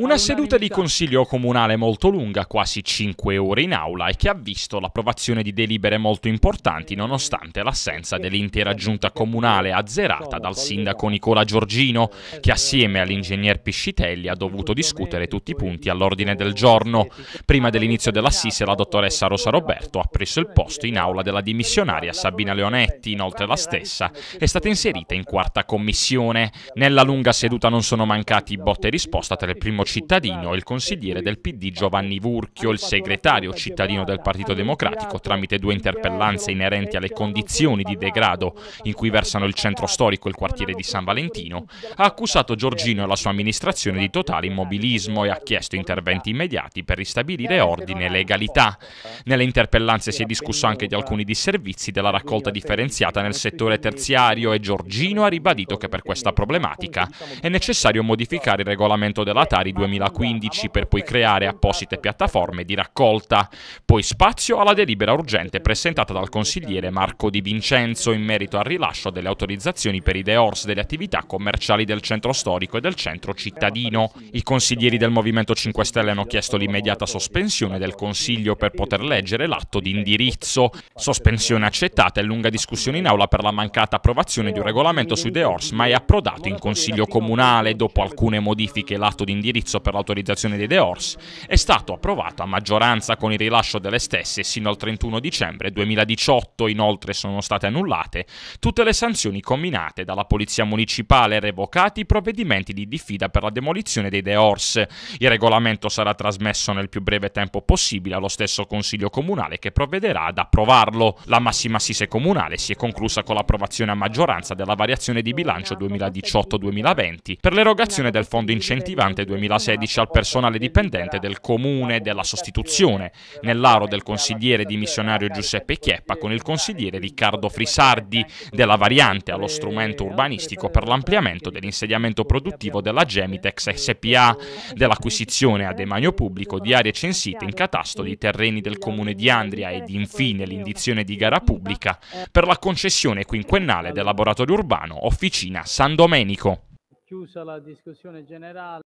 Una seduta di consiglio comunale molto lunga, quasi 5 ore in aula, e che ha visto l'approvazione di delibere molto importanti nonostante l'assenza dell'intera giunta comunale azzerata dal sindaco Nicola Giorgino, che assieme all'ingegner Piscitelli ha dovuto discutere tutti i punti all'ordine del giorno. Prima dell'inizio dell'assise la dottoressa Rosa Roberto ha preso il posto in aula della dimissionaria Sabina Leonetti, inoltre la stessa è stata inserita in quarta commissione. Nella lunga seduta non sono mancati botte e risposta tra il primo cittadino, il consigliere del PD Giovanni Vurchio, il segretario cittadino del Partito Democratico tramite due interpellanze inerenti alle condizioni di degrado in cui versano il centro storico e il quartiere di San Valentino, ha accusato Giorgino e la sua amministrazione di totale immobilismo e ha chiesto interventi immediati per ristabilire ordine e legalità. Nelle interpellanze si è discusso anche di alcuni disservizi della raccolta differenziata nel settore terziario e Giorgino ha ribadito che per questa problematica è necessario modificare il regolamento della Tari Solidari 2015 per poi creare apposite piattaforme di raccolta. Poi spazio alla delibera urgente presentata dal consigliere Marco Di Vincenzo in merito al rilascio delle autorizzazioni per i deors delle attività commerciali del centro storico e del centro cittadino. I consiglieri del Movimento 5 Stelle hanno chiesto l'immediata sospensione del Consiglio per poter leggere l'atto di indirizzo. Sospensione accettata e lunga discussione in aula per la mancata approvazione di un regolamento sui deors, ma è approdato in Consiglio Comunale. Dopo alcune modifiche l'atto di indirizzo l'indirizzo per l'autorizzazione dei The Horse, è stato approvato a maggioranza con il rilascio delle stesse sino al 31 dicembre 2018. Inoltre sono state annullate tutte le sanzioni combinate dalla Polizia Municipale e revocati i provvedimenti di diffida per la demolizione dei The Horse. Il regolamento sarà trasmesso nel più breve tempo possibile allo stesso Consiglio Comunale che provvederà ad approvarlo. La massima sise comunale si è conclusa con l'approvazione a maggioranza della variazione di bilancio 2018-2020 per l'erogazione del fondo incentivante 2020 2016 al personale dipendente del comune della sostituzione, nell'aro del consigliere dimissionario Giuseppe Chieppa con il consigliere Riccardo Frisardi, della variante allo strumento urbanistico per l'ampliamento dell'insediamento produttivo della Gemitex SPA, dell'acquisizione a demanio pubblico di aree censite in catasto di terreni del comune di Andria ed infine l'indizione di gara pubblica per la concessione quinquennale del laboratorio urbano Officina San Domenico. Chiusa la discussione generale.